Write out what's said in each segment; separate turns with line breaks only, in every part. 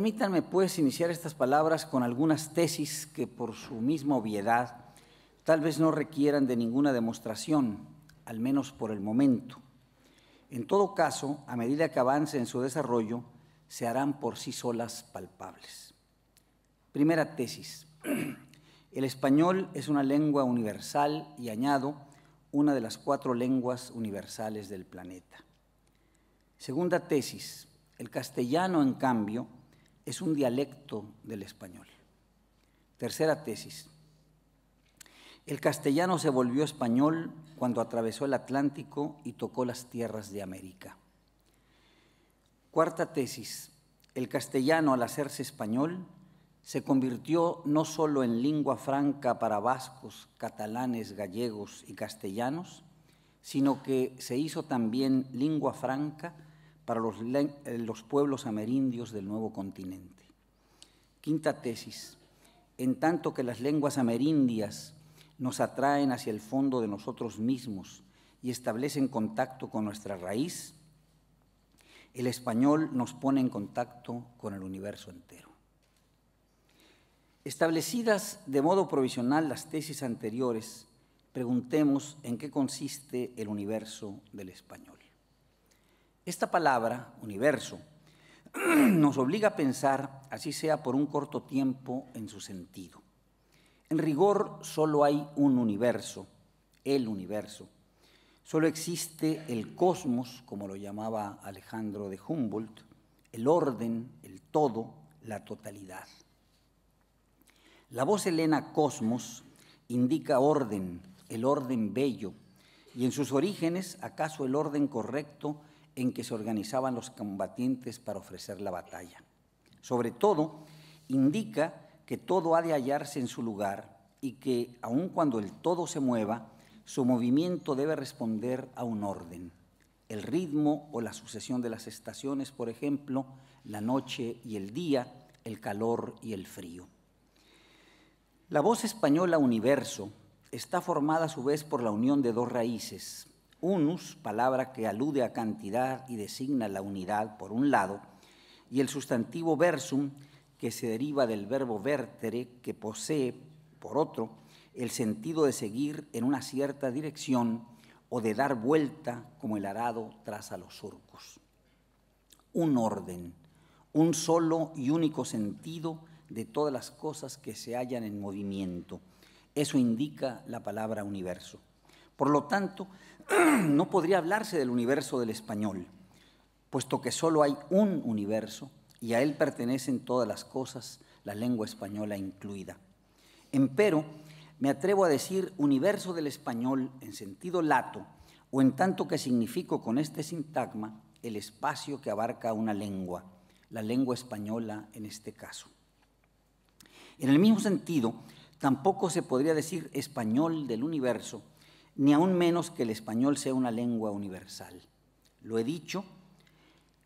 Permítanme pues iniciar estas palabras con algunas tesis que por su misma obviedad tal vez no requieran de ninguna demostración, al menos por el momento. En todo caso, a medida que avance en su desarrollo, se harán por sí solas palpables. Primera tesis. El español es una lengua universal y añado una de las cuatro lenguas universales del planeta. Segunda tesis. El castellano, en cambio, es un dialecto del español. Tercera tesis. El castellano se volvió español cuando atravesó el Atlántico y tocó las tierras de América. Cuarta tesis. El castellano al hacerse español se convirtió no solo en lengua franca para vascos, catalanes, gallegos y castellanos, sino que se hizo también lengua franca para los, eh, los pueblos amerindios del nuevo continente. Quinta tesis. En tanto que las lenguas amerindias nos atraen hacia el fondo de nosotros mismos y establecen contacto con nuestra raíz, el español nos pone en contacto con el universo entero. Establecidas de modo provisional las tesis anteriores, preguntemos en qué consiste el universo del español. Esta palabra, universo, nos obliga a pensar, así sea por un corto tiempo, en su sentido. En rigor solo hay un universo, el universo. Solo existe el cosmos, como lo llamaba Alejandro de Humboldt, el orden, el todo, la totalidad. La voz helena cosmos indica orden, el orden bello, y en sus orígenes acaso el orden correcto en que se organizaban los combatientes para ofrecer la batalla. Sobre todo, indica que todo ha de hallarse en su lugar y que, aun cuando el todo se mueva, su movimiento debe responder a un orden. El ritmo o la sucesión de las estaciones, por ejemplo, la noche y el día, el calor y el frío. La voz española universo está formada a su vez por la unión de dos raíces, unus, palabra que alude a cantidad y designa la unidad por un lado, y el sustantivo versum, que se deriva del verbo vertere, que posee, por otro, el sentido de seguir en una cierta dirección o de dar vuelta como el arado tras a los surcos. Un orden, un solo y único sentido de todas las cosas que se hallan en movimiento. Eso indica la palabra universo. Por lo tanto, no podría hablarse del universo del español, puesto que solo hay un universo y a él pertenecen todas las cosas, la lengua española incluida. Empero, me atrevo a decir universo del español en sentido lato, o en tanto que significo con este sintagma el espacio que abarca una lengua, la lengua española en este caso. En el mismo sentido, tampoco se podría decir español del universo ni aún menos que el español sea una lengua universal. Lo he dicho,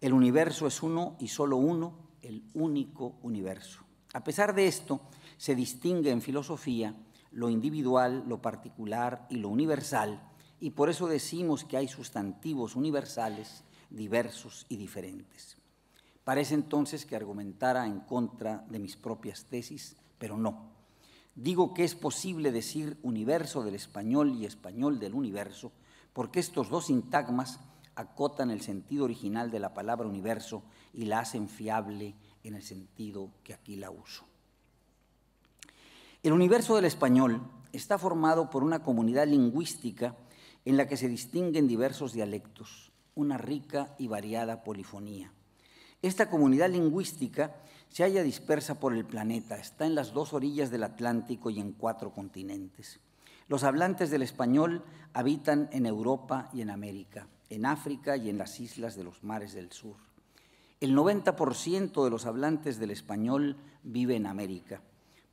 el universo es uno y solo uno, el único universo. A pesar de esto, se distingue en filosofía lo individual, lo particular y lo universal, y por eso decimos que hay sustantivos universales diversos y diferentes. Parece entonces que argumentara en contra de mis propias tesis, pero no. Digo que es posible decir universo del español y español del universo, porque estos dos sintagmas acotan el sentido original de la palabra universo y la hacen fiable en el sentido que aquí la uso. El universo del español está formado por una comunidad lingüística en la que se distinguen diversos dialectos, una rica y variada polifonía. Esta comunidad lingüística se halla dispersa por el planeta, está en las dos orillas del Atlántico y en cuatro continentes. Los hablantes del español habitan en Europa y en América, en África y en las islas de los mares del sur. El 90% de los hablantes del español vive en América.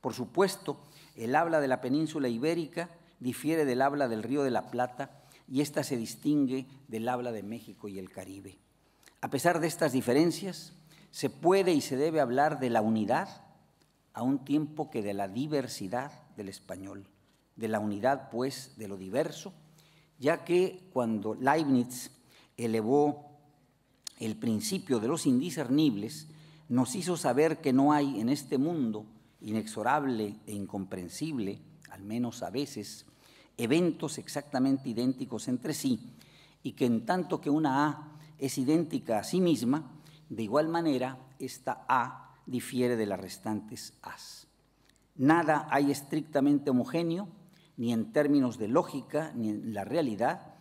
Por supuesto, el habla de la península ibérica difiere del habla del Río de la Plata y ésta se distingue del habla de México y el Caribe. A pesar de estas diferencias, se puede y se debe hablar de la unidad a un tiempo que de la diversidad del español, de la unidad pues de lo diverso, ya que cuando Leibniz elevó el principio de los indiscernibles, nos hizo saber que no hay en este mundo, inexorable e incomprensible, al menos a veces, eventos exactamente idénticos entre sí, y que en tanto que una A es idéntica a sí misma, de igual manera, esta A difiere de las restantes As. Nada hay estrictamente homogéneo, ni en términos de lógica, ni en la realidad,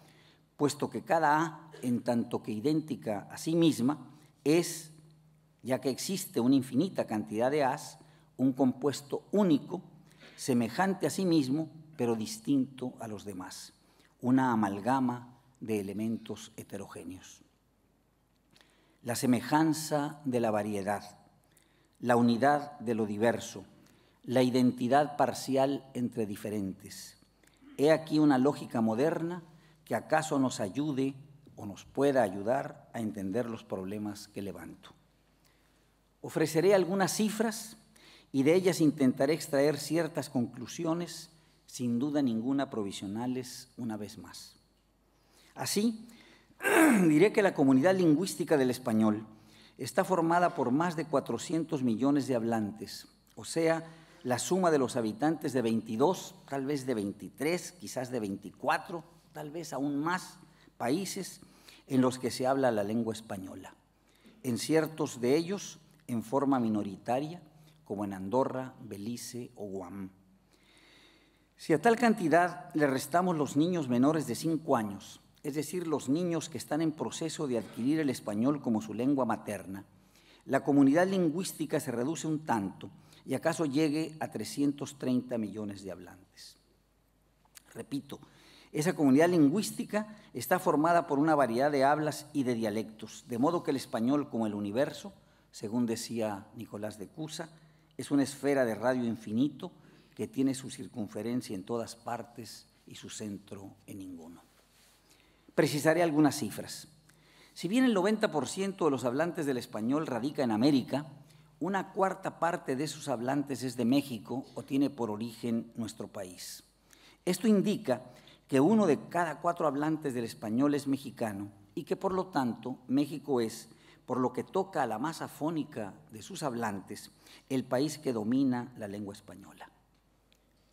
puesto que cada A, en tanto que idéntica a sí misma, es, ya que existe una infinita cantidad de As, un compuesto único, semejante a sí mismo, pero distinto a los demás, una amalgama de elementos heterogéneos la semejanza de la variedad, la unidad de lo diverso, la identidad parcial entre diferentes. He aquí una lógica moderna que acaso nos ayude o nos pueda ayudar a entender los problemas que levanto. Ofreceré algunas cifras y de ellas intentaré extraer ciertas conclusiones, sin duda ninguna provisionales una vez más. Así, diré que la comunidad lingüística del español está formada por más de 400 millones de hablantes, o sea, la suma de los habitantes de 22, tal vez de 23, quizás de 24, tal vez aún más países en los que se habla la lengua española. En ciertos de ellos, en forma minoritaria, como en Andorra, Belice o Guam. Si a tal cantidad le restamos los niños menores de 5 años, es decir, los niños que están en proceso de adquirir el español como su lengua materna, la comunidad lingüística se reduce un tanto y acaso llegue a 330 millones de hablantes. Repito, esa comunidad lingüística está formada por una variedad de hablas y de dialectos, de modo que el español como el universo, según decía Nicolás de Cusa, es una esfera de radio infinito que tiene su circunferencia en todas partes y su centro en ninguno precisaré algunas cifras. Si bien el 90% de los hablantes del español radica en América, una cuarta parte de sus hablantes es de México o tiene por origen nuestro país. Esto indica que uno de cada cuatro hablantes del español es mexicano y que por lo tanto México es, por lo que toca a la masa fónica de sus hablantes, el país que domina la lengua española.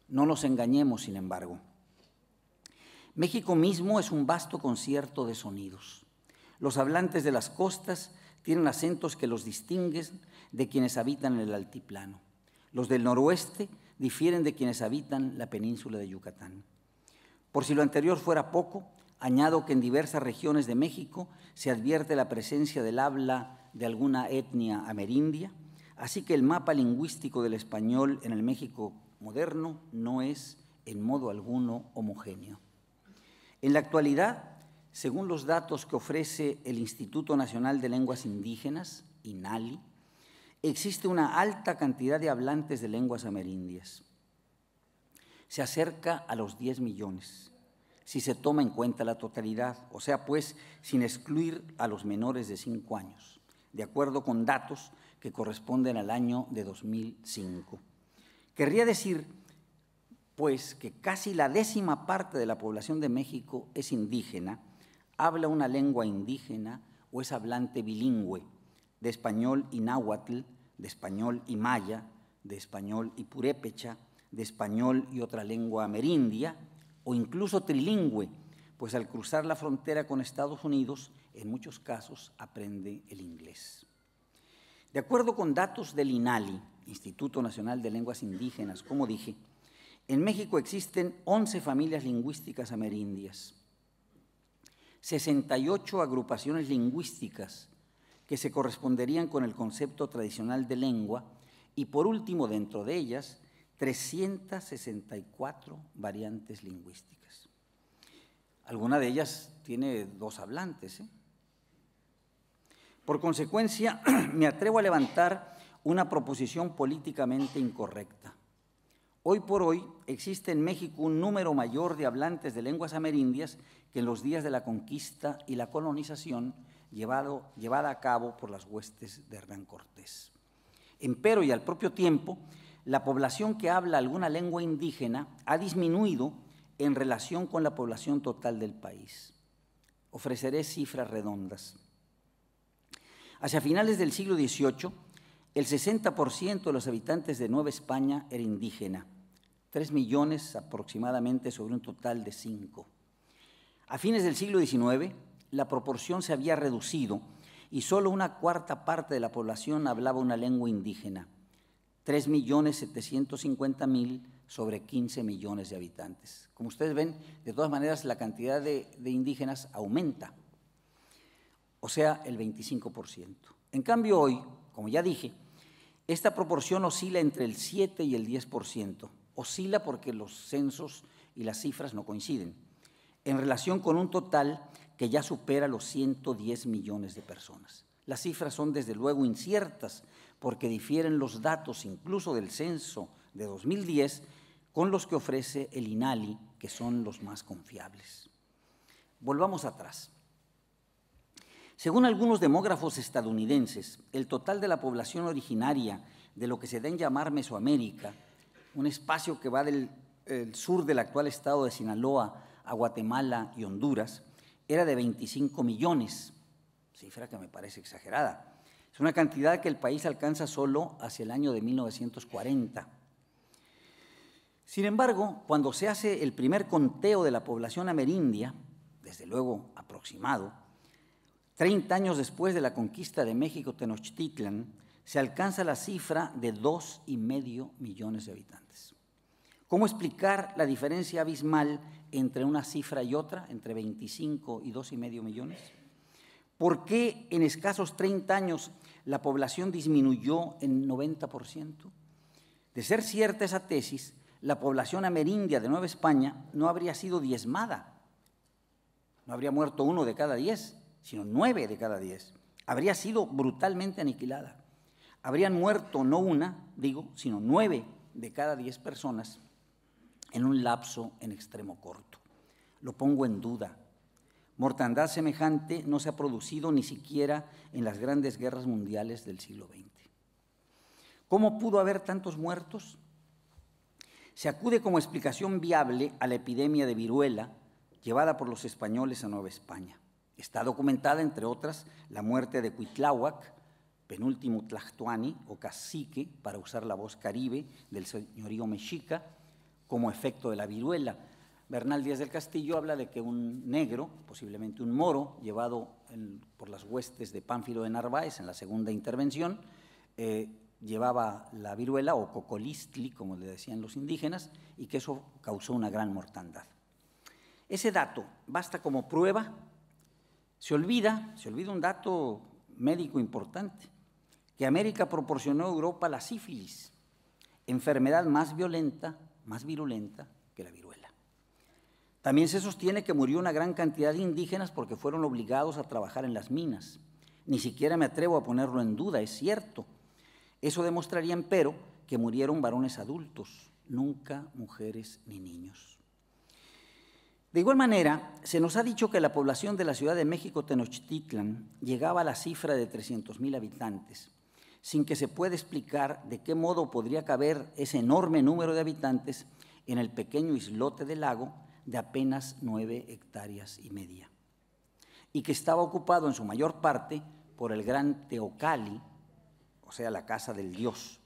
No nos engañemos, sin embargo. México mismo es un vasto concierto de sonidos. Los hablantes de las costas tienen acentos que los distinguen de quienes habitan el altiplano. Los del noroeste difieren de quienes habitan la península de Yucatán. Por si lo anterior fuera poco, añado que en diversas regiones de México se advierte la presencia del habla de alguna etnia amerindia, así que el mapa lingüístico del español en el México moderno no es en modo alguno homogéneo. En la actualidad, según los datos que ofrece el Instituto Nacional de Lenguas Indígenas, INALI, existe una alta cantidad de hablantes de lenguas amerindias. Se acerca a los 10 millones, si se toma en cuenta la totalidad, o sea, pues, sin excluir a los menores de 5 años, de acuerdo con datos que corresponden al año de 2005. Querría decir pues que casi la décima parte de la población de México es indígena, habla una lengua indígena o es hablante bilingüe de español y náhuatl, de español y maya, de español y purépecha, de español y otra lengua amerindia, o incluso trilingüe, pues al cruzar la frontera con Estados Unidos, en muchos casos aprende el inglés. De acuerdo con datos del INALI, Instituto Nacional de Lenguas Indígenas, como dije, en México existen 11 familias lingüísticas amerindias, 68 agrupaciones lingüísticas que se corresponderían con el concepto tradicional de lengua y por último dentro de ellas 364 variantes lingüísticas. Alguna de ellas tiene dos hablantes. ¿eh? Por consecuencia, me atrevo a levantar una proposición políticamente incorrecta. Hoy por hoy existe en México un número mayor de hablantes de lenguas amerindias que en los días de la conquista y la colonización llevado, llevada a cabo por las huestes de Hernán Cortés. Empero y al propio tiempo, la población que habla alguna lengua indígena ha disminuido en relación con la población total del país. Ofreceré cifras redondas. Hacia finales del siglo XVIII, el 60% de los habitantes de Nueva España era indígena, 3 millones aproximadamente sobre un total de 5. A fines del siglo XIX, la proporción se había reducido y solo una cuarta parte de la población hablaba una lengua indígena, 3.750.000 sobre 15 millones de habitantes. Como ustedes ven, de todas maneras la cantidad de, de indígenas aumenta, o sea, el 25%. En cambio, hoy como ya dije, esta proporción oscila entre el 7 y el 10%. Oscila porque los censos y las cifras no coinciden, en relación con un total que ya supera los 110 millones de personas. Las cifras son desde luego inciertas porque difieren los datos incluso del censo de 2010 con los que ofrece el INALI, que son los más confiables. Volvamos atrás. Según algunos demógrafos estadounidenses, el total de la población originaria de lo que se da en llamar Mesoamérica, un espacio que va del sur del actual estado de Sinaloa a Guatemala y Honduras, era de 25 millones, cifra que me parece exagerada. Es una cantidad que el país alcanza solo hacia el año de 1940. Sin embargo, cuando se hace el primer conteo de la población amerindia, desde luego aproximado, 30 años después de la conquista de México, Tenochtitlan, se alcanza la cifra de 2,5 millones de habitantes. ¿Cómo explicar la diferencia abismal entre una cifra y otra, entre 25 y medio millones? ¿Por qué en escasos 30 años la población disminuyó en 90%? De ser cierta esa tesis, la población amerindia de Nueva España no habría sido diezmada, no habría muerto uno de cada diez, sino nueve de cada diez, habría sido brutalmente aniquilada. Habrían muerto no una, digo, sino nueve de cada diez personas en un lapso en extremo corto. Lo pongo en duda. Mortandad semejante no se ha producido ni siquiera en las grandes guerras mundiales del siglo XX. ¿Cómo pudo haber tantos muertos? Se acude como explicación viable a la epidemia de viruela llevada por los españoles a Nueva España. Está documentada, entre otras, la muerte de Cuitláhuac, penúltimo Tlactuani o cacique, para usar la voz caribe del señorío mexica, como efecto de la viruela. Bernal Díaz del Castillo habla de que un negro, posiblemente un moro, llevado por las huestes de Pánfilo de Narváez en la segunda intervención, eh, llevaba la viruela o cocolistli, como le decían los indígenas, y que eso causó una gran mortandad. Ese dato basta como prueba se olvida, se olvida un dato médico importante, que América proporcionó a Europa la sífilis, enfermedad más violenta, más virulenta que la viruela. También se sostiene que murió una gran cantidad de indígenas porque fueron obligados a trabajar en las minas. Ni siquiera me atrevo a ponerlo en duda, es cierto. Eso demostraría, empero, que murieron varones adultos, nunca mujeres ni niños. De igual manera, se nos ha dicho que la población de la Ciudad de México Tenochtitlan llegaba a la cifra de 300.000 habitantes, sin que se pueda explicar de qué modo podría caber ese enorme número de habitantes en el pequeño islote del lago de apenas 9 hectáreas y media, y que estaba ocupado en su mayor parte por el gran Teocali, o sea, la casa del dios,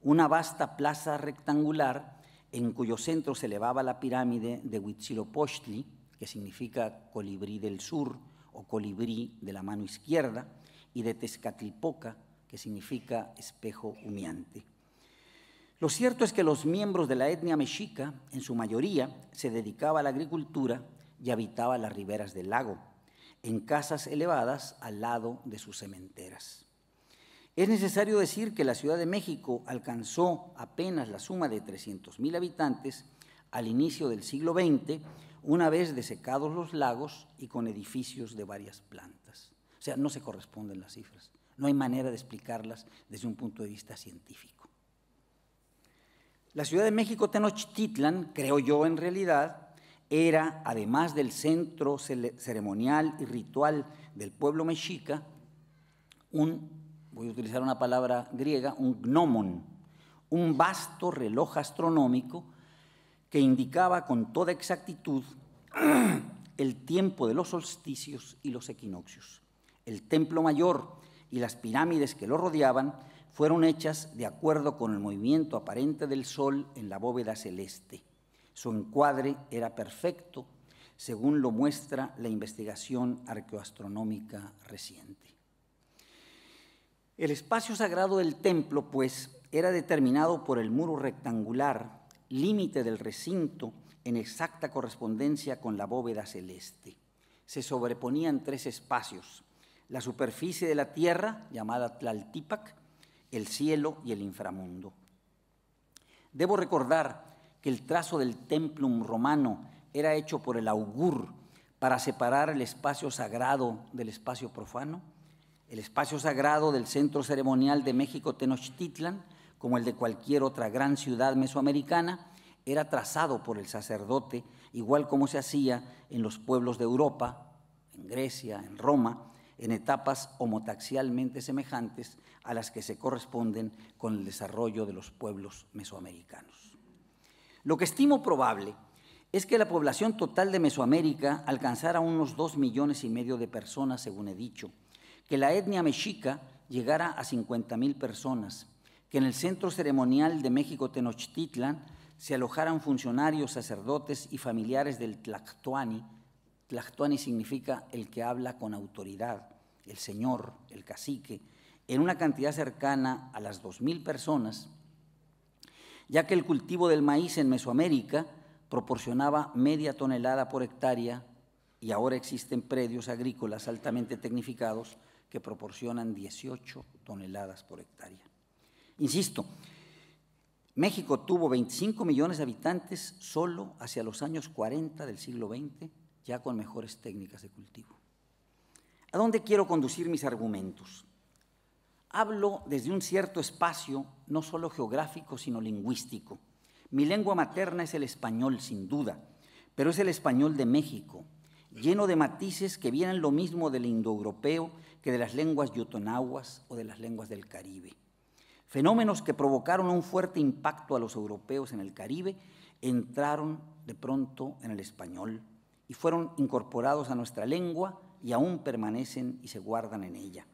una vasta plaza rectangular en cuyo centro se elevaba la pirámide de Huitzilopochtli, que significa colibrí del sur o colibrí de la mano izquierda, y de Tezcatlipoca, que significa espejo humeante. Lo cierto es que los miembros de la etnia mexica, en su mayoría, se dedicaba a la agricultura y habitaba las riberas del lago, en casas elevadas al lado de sus cementeras. Es necesario decir que la Ciudad de México alcanzó apenas la suma de 300.000 habitantes al inicio del siglo XX, una vez desecados los lagos y con edificios de varias plantas. O sea, no se corresponden las cifras. No hay manera de explicarlas desde un punto de vista científico. La Ciudad de México Tenochtitlan, creo yo en realidad, era, además del centro ceremonial y ritual del pueblo mexica, un voy a utilizar una palabra griega, un gnomon, un vasto reloj astronómico que indicaba con toda exactitud el tiempo de los solsticios y los equinoccios. El templo mayor y las pirámides que lo rodeaban fueron hechas de acuerdo con el movimiento aparente del Sol en la bóveda celeste. Su encuadre era perfecto, según lo muestra la investigación arqueoastronómica reciente. El espacio sagrado del templo, pues, era determinado por el muro rectangular, límite del recinto, en exacta correspondencia con la bóveda celeste. Se sobreponían tres espacios, la superficie de la tierra, llamada Tlaltipac, el cielo y el inframundo. Debo recordar que el trazo del templum romano era hecho por el augur para separar el espacio sagrado del espacio profano el espacio sagrado del Centro Ceremonial de México Tenochtitlan, como el de cualquier otra gran ciudad mesoamericana, era trazado por el sacerdote, igual como se hacía en los pueblos de Europa, en Grecia, en Roma, en etapas homotaxialmente semejantes a las que se corresponden con el desarrollo de los pueblos mesoamericanos. Lo que estimo probable es que la población total de Mesoamérica alcanzara unos dos millones y medio de personas, según he dicho, que la etnia mexica llegara a 50.000 personas, que en el centro ceremonial de México Tenochtitlan se alojaran funcionarios, sacerdotes y familiares del Tlactuani. Tlactuani significa el que habla con autoridad, el señor, el cacique, en una cantidad cercana a las 2.000 personas, ya que el cultivo del maíz en Mesoamérica proporcionaba media tonelada por hectárea y ahora existen predios agrícolas altamente tecnificados que proporcionan 18 toneladas por hectárea. Insisto, México tuvo 25 millones de habitantes solo hacia los años 40 del siglo XX, ya con mejores técnicas de cultivo. ¿A dónde quiero conducir mis argumentos? Hablo desde un cierto espacio, no solo geográfico, sino lingüístico. Mi lengua materna es el español, sin duda, pero es el español de México, lleno de matices que vienen lo mismo del indoeuropeo que de las lenguas yotonaguas o de las lenguas del Caribe. Fenómenos que provocaron un fuerte impacto a los europeos en el Caribe entraron de pronto en el español y fueron incorporados a nuestra lengua y aún permanecen y se guardan en ella.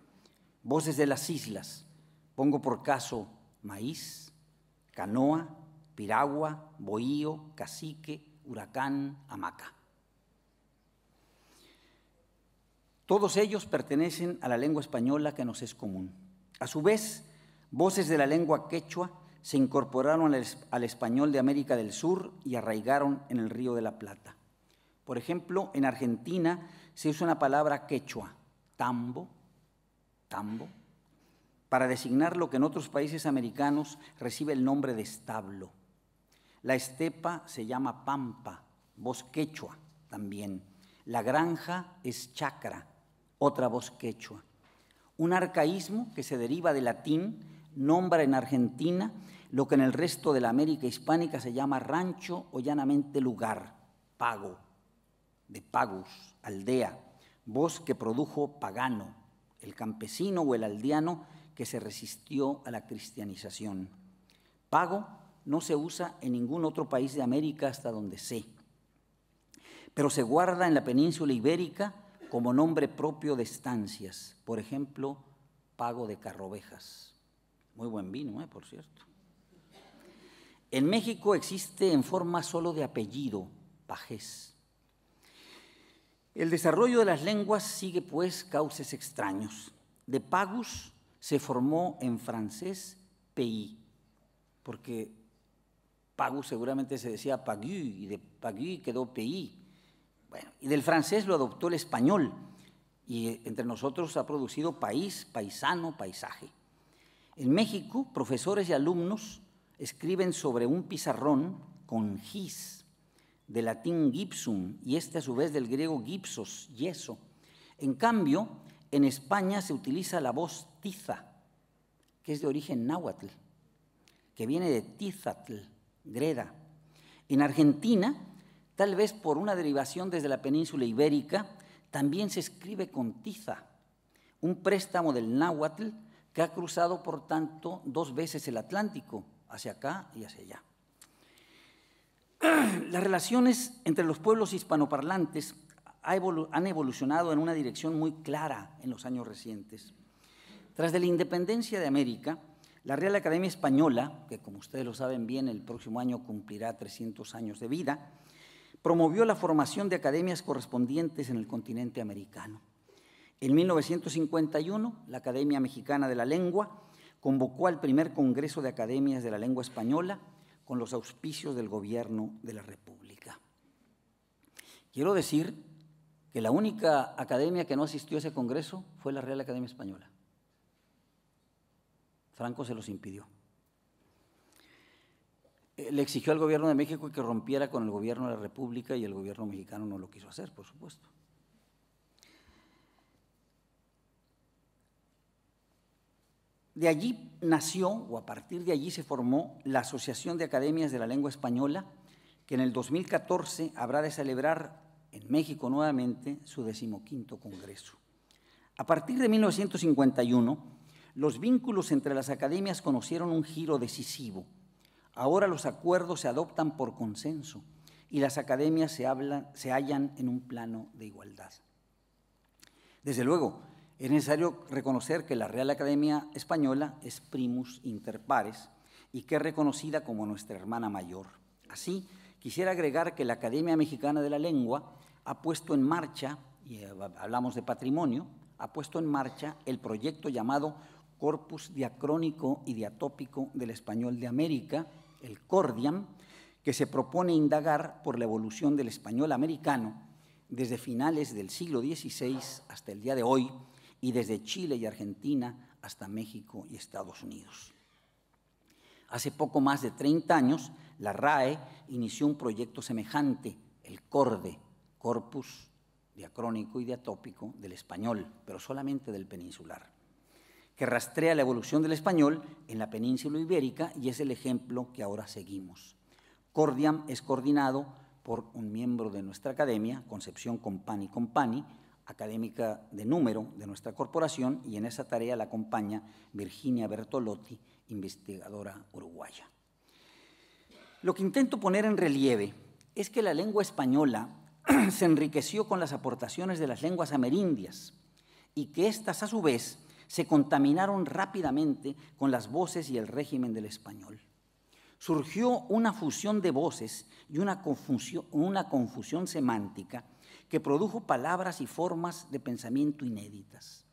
Voces de las islas, pongo por caso maíz, canoa, piragua, bohío, cacique, huracán, hamaca. Todos ellos pertenecen a la lengua española que nos es común. A su vez, voces de la lengua quechua se incorporaron al, español de América del Sur y arraigaron en el Río de la Plata. Por ejemplo, en Argentina se usa una palabra quechua, tambo, tambo, para designar lo que en otros países americanos recibe el nombre de establo. La estepa se llama pampa, voz quechua también. La granja es chacra otra voz quechua. Un arcaísmo que se deriva del latín nombra en Argentina lo que en el resto de la América hispánica se llama rancho o llanamente lugar, pago, de pagus, aldea, voz que produjo pagano, el campesino o el aldeano que se resistió a la cristianización. Pago no se usa en ningún otro país de América hasta donde sé, pero se guarda en la península ibérica como nombre propio de estancias, por ejemplo, Pago de Carrovejas. Muy buen vino, ¿eh? por cierto. En México existe en forma solo de apellido, Pajés. El desarrollo de las lenguas sigue pues cauces extraños. De Pagus se formó en francés PI, porque Pagus seguramente se decía Pagu y de pagui quedó PI y del francés lo adoptó el español y eh, entre nosotros ha producido país, paisano, paisaje. En México, profesores y alumnos escriben sobre un pizarrón con gis, de latín gipsum, y este a su vez del griego gipsos, yeso. En cambio, en España se utiliza la voz tiza, que es de origen náhuatl, que viene de tizatl, greda. En Argentina Tal vez por una derivación desde la península ibérica, también se escribe con tiza, un préstamo del náhuatl que ha cruzado, por tanto, dos veces el Atlántico, hacia acá y hacia allá. Las relaciones entre los pueblos hispanoparlantes han evolucionado en una dirección muy clara en los años recientes. Tras de la independencia de América, la Real Academia Española, que como ustedes lo saben bien, el próximo año cumplirá 300 años de vida, promovió la formación de academias correspondientes en el continente americano. En 1951, la Academia Mexicana de la Lengua convocó al primer Congreso de Academias de la Lengua Española con los auspicios del Gobierno de la República. Quiero decir que la única academia que no asistió a ese Congreso fue la Real Academia Española. Franco se los impidió. Eh, le exigió al gobierno de México que rompiera con el gobierno de la República y el gobierno mexicano no lo quiso hacer, por supuesto. De allí nació, o a partir de allí se formó, la Asociación de Academias de la Lengua Española, que en el 2014 habrá de celebrar en México nuevamente su decimoquinto Congreso. A partir de 1951, los vínculos entre las academias conocieron un giro decisivo Ahora los acuerdos se adoptan por consenso y las academias se, hablan, se hallan en un plano de igualdad. Desde luego, es necesario reconocer que la Real Academia Española es primus inter pares y que es reconocida como nuestra hermana mayor. Así, quisiera agregar que la Academia Mexicana de la Lengua ha puesto en marcha, y eh, hablamos de patrimonio, ha puesto en marcha el proyecto llamado Corpus Diacrónico y Diatópico del Español de América, el Cordiam, que se propone indagar por la evolución del español americano desde finales del siglo XVI hasta el día de hoy y desde Chile y Argentina hasta México y Estados Unidos. Hace poco más de 30 años, la RAE inició un proyecto semejante, el CORDE, Corpus Diacrónico y Diatópico del Español, pero solamente del peninsular que rastrea la evolución del español en la península ibérica y es el ejemplo que ahora seguimos. Cordiam es coordinado por un miembro de nuestra academia, Concepción Compani Compani, académica de número de nuestra corporación, y en esa tarea la acompaña Virginia Bertolotti, investigadora uruguaya. Lo que intento poner en relieve es que la lengua española se enriqueció con las aportaciones de las lenguas amerindias y que éstas a su vez se contaminaron rápidamente con las voces y el régimen del español. Surgió una fusión de voces y una confusión, una confusión semántica que produjo palabras y formas de pensamiento inéditas.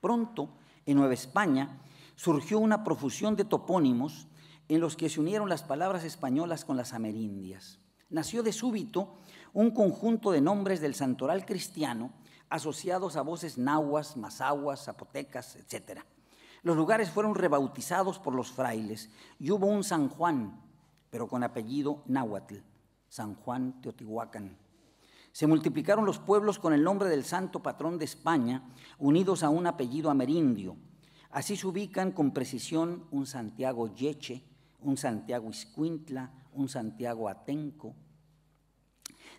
Pronto, en Nueva España, surgió una profusión de topónimos en los que se unieron las palabras españolas con las amerindias. Nació de súbito un conjunto de nombres del santoral cristiano asociados a voces nahuas, mazahuas, zapotecas, etc. Los lugares fueron rebautizados por los frailes y hubo un San Juan, pero con apellido náhuatl, San Juan Teotihuacán. Se multiplicaron los pueblos con el nombre del santo patrón de España, unidos a un apellido amerindio. Así se ubican con precisión un Santiago Yeche, un Santiago Iscuintla, un Santiago Atenco.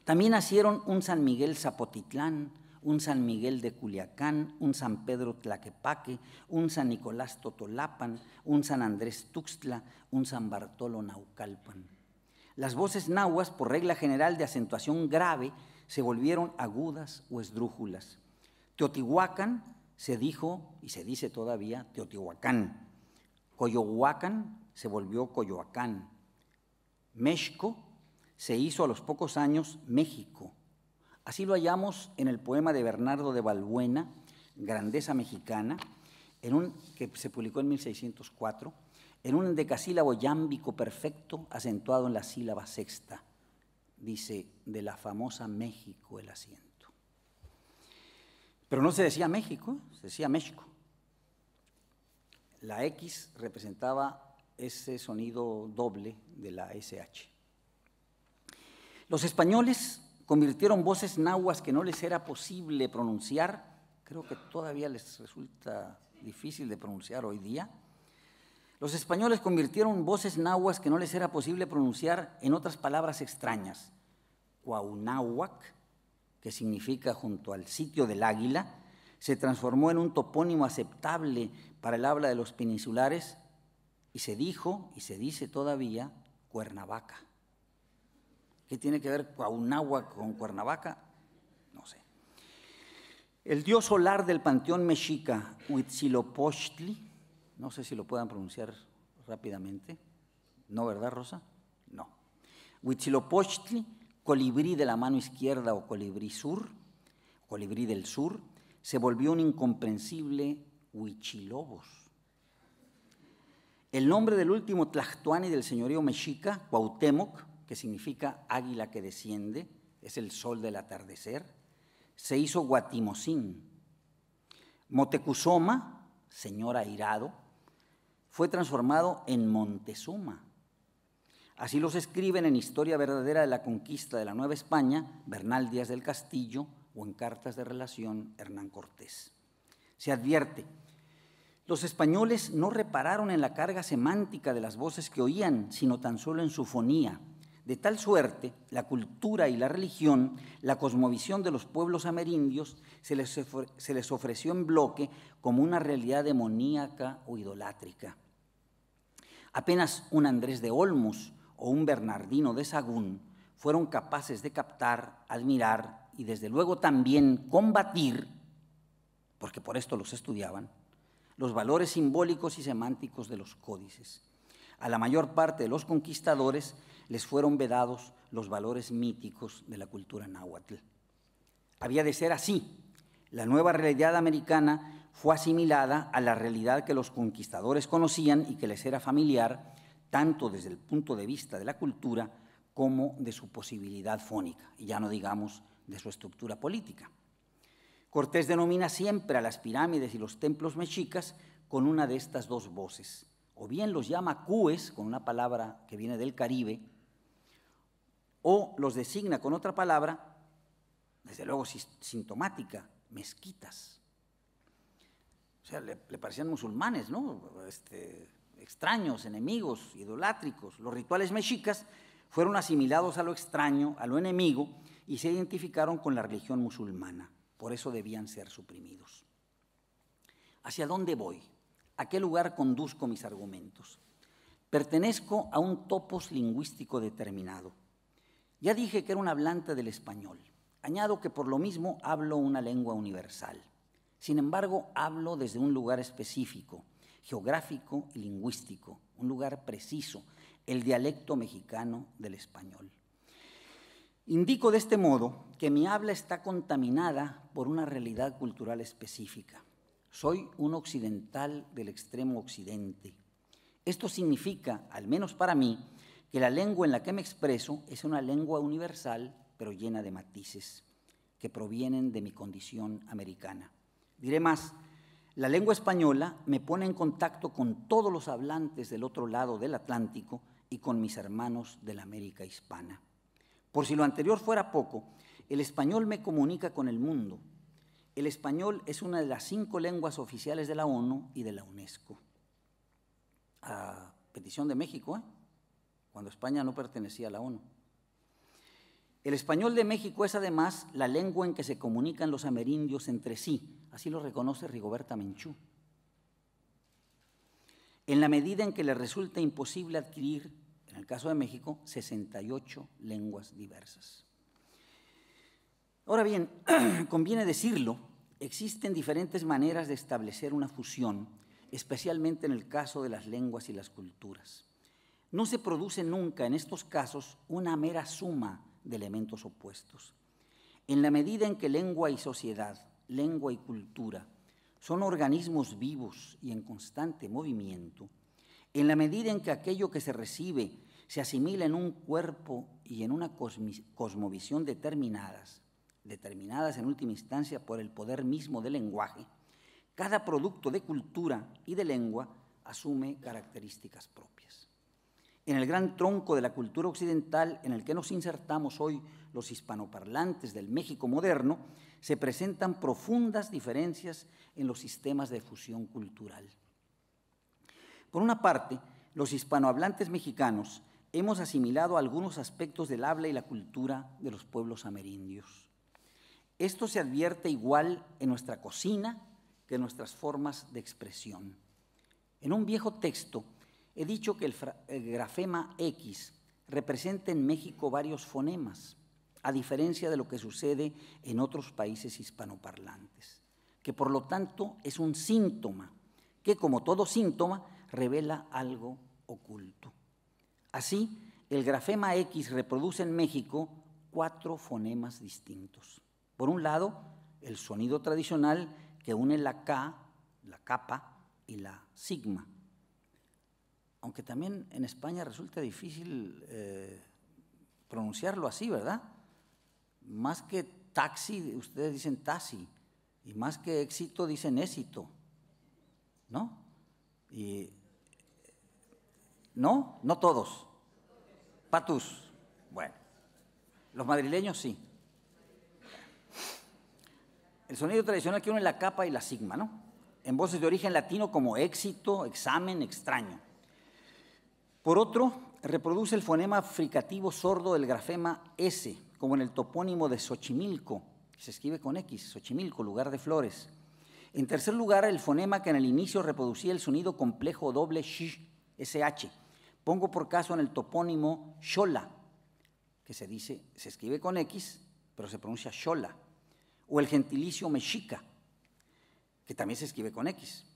También nacieron un San Miguel Zapotitlán, un San Miguel de Culiacán, un San Pedro Tlaquepaque, un San Nicolás Totolapan, un San Andrés Tuxtla, un San Bartolo Naucalpan. Las voces nahuas, por regla general de acentuación grave, se volvieron agudas o esdrújulas. Teotihuacán se dijo y se dice todavía Teotihuacán. Coyohuacán se volvió Coyoacán. México se hizo a los pocos años México. Así lo hallamos en el poema de Bernardo de Balbuena, Grandeza Mexicana, en un, que se publicó en 1604, en un endecasílabo yámbico perfecto acentuado en la sílaba sexta. Dice, de la famosa México el asiento. Pero no se decía México, se decía México. La X representaba ese sonido doble de la SH. Los españoles convirtieron voces nahuas que no les era posible pronunciar, creo que todavía les resulta difícil de pronunciar hoy día. Los españoles convirtieron voces nahuas que no les era posible pronunciar en otras palabras extrañas. Cuauhnáhuac, que significa junto al sitio del águila, se transformó en un topónimo aceptable para el habla de los peninsulares y se dijo y se dice todavía Cuernavaca. ¿Qué tiene que ver Cuauhnáhuac con Cuernavaca? No sé. El dios solar del panteón mexica, Huitzilopochtli, no sé si lo puedan pronunciar rápidamente. ¿No, verdad, Rosa? No. Huitzilopochtli, colibrí de la mano izquierda o colibrí sur, colibrí del sur, se volvió un incomprensible huichilobos. El nombre del último tlachtuani del señorío mexica, Cuauhtémoc, que significa águila que desciende, es el sol del atardecer, se hizo Guatimosín. Motecuzoma, señor airado, fue transformado en Montezuma. Así los escriben en Historia Verdadera de la Conquista de la Nueva España Bernal Díaz del Castillo o en Cartas de Relación Hernán Cortés. Se advierte, los españoles no repararon en la carga semántica de las voces que oían, sino tan solo en su fonía. De tal suerte, la cultura y la religión, la cosmovisión de los pueblos amerindios, se les, se les ofreció en bloque como una realidad demoníaca o idolátrica. Apenas un Andrés de Olmos o un Bernardino de Sagún fueron capaces de captar, admirar y desde luego también combatir, porque por esto los estudiaban, los valores simbólicos y semánticos de los códices. A la mayor parte de los conquistadores les fueron vedados los valores míticos de la cultura náhuatl. Había de ser así. La nueva realidad americana fue asimilada a la realidad que los conquistadores conocían y que les era familiar, tanto desde el punto de vista de la cultura como de su posibilidad fónica, y ya no digamos de su estructura política. Cortés denomina siempre a las pirámides y los templos mexicas con una de estas dos voces. O bien los llama cúes, con una palabra que viene del Caribe, o los designa con otra palabra, desde luego sintomática, mezquitas. O sea, le, parecían musulmanes, ¿no? Este, extraños, enemigos, idolátricos. Los rituales mexicas fueron asimilados a lo extraño, a lo enemigo, y se identificaron con la religión musulmana. Por eso debían ser suprimidos. ¿Hacia dónde voy? ¿A qué lugar conduzco mis argumentos? Pertenezco a un topos lingüístico determinado ya dije que era un hablante del español. Añado que por lo mismo hablo una lengua universal. Sin embargo, hablo desde un lugar específico, geográfico y lingüístico, un lugar preciso, el dialecto mexicano del español. Indico de este modo que mi habla está contaminada por una realidad cultural específica. Soy un occidental del extremo occidente. Esto significa, al menos para mí, que la lengua en la que me expreso es una lengua universal, pero llena de matices que provienen de mi condición americana. Diré más, la lengua española me pone en contacto con todos los hablantes del otro lado del Atlántico y con mis hermanos de la América hispana. Por si lo anterior fuera poco, el español me comunica con el mundo. El español es una de las cinco lenguas oficiales de la ONU y de la UNESCO. A petición de México, ¿eh? cuando España no pertenecía a la ONU. El español de México es además la lengua en que se comunican los amerindios entre sí, así lo reconoce Rigoberta Menchú. En la medida en que le resulta imposible adquirir, en el caso de México, 68 lenguas diversas. Ahora bien, conviene decirlo, existen diferentes maneras de establecer una fusión, especialmente en el caso de las lenguas y las culturas no se produce nunca en estos casos una mera suma de elementos opuestos. En la medida en que lengua y sociedad, lengua y cultura son organismos vivos y en constante movimiento, en la medida en que aquello que se recibe se asimila en un cuerpo y en una cosmovisión determinadas, determinadas en última instancia por el poder mismo del lenguaje, cada producto de cultura y de lengua asume características propias en el gran tronco de la cultura occidental en el que nos insertamos hoy los hispanoparlantes del México moderno, se presentan profundas diferencias en los sistemas de fusión cultural. Por una parte, los hispanohablantes mexicanos hemos asimilado algunos aspectos del habla y la cultura de los pueblos amerindios. Esto se advierte igual en nuestra cocina que en nuestras formas de expresión. En un viejo texto, He dicho que el, grafema X representa en México varios fonemas, a diferencia de lo que sucede en otros países hispanoparlantes, que por lo tanto es un síntoma, que como todo síntoma revela algo oculto. Así, el grafema X reproduce en México cuatro fonemas distintos. Por un lado, el sonido tradicional que une la K, la capa y la sigma aunque también en España resulta difícil eh, pronunciarlo así, ¿verdad? Más que taxi, ustedes dicen taxi, y más que éxito dicen éxito, ¿no? ¿No? No todos. Patus, bueno. Los madrileños sí. El sonido tradicional que en la capa y la sigma, ¿no? En voces de origen latino como éxito, examen, extraño. Por otro, reproduce el fonema fricativo sordo del grafema S, como en el topónimo de Xochimilco, que se escribe con X, Xochimilco, lugar de flores. En tercer lugar, el fonema que en el inicio reproducía el sonido complejo doble sh, sh. Pongo por caso en el topónimo Xola, que se dice, se escribe con X, pero se pronuncia Xola, o el gentilicio mexica, que también se escribe con X.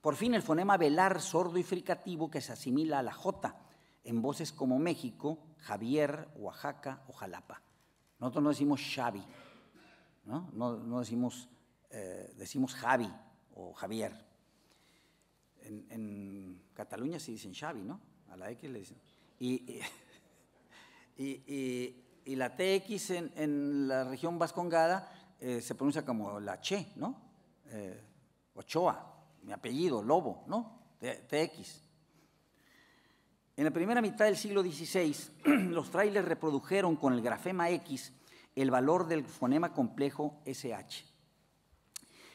Por fin, el fonema velar, sordo y fricativo que se asimila a la J en voces como México, Javier, Oaxaca o Jalapa. Nosotros no decimos Xavi, no, decimos, eh, decimos Javi o Javier. En, Cataluña se dicen Xavi, ¿no? A la X le dicen. Y, la TX en, la región vascongada eh, se pronuncia como la Che, ¿no? Eh, Ochoa mi apellido, Lobo, ¿no? TX. En la primera mitad del siglo XVI, los trailers reprodujeron con el grafema X el valor del fonema complejo SH.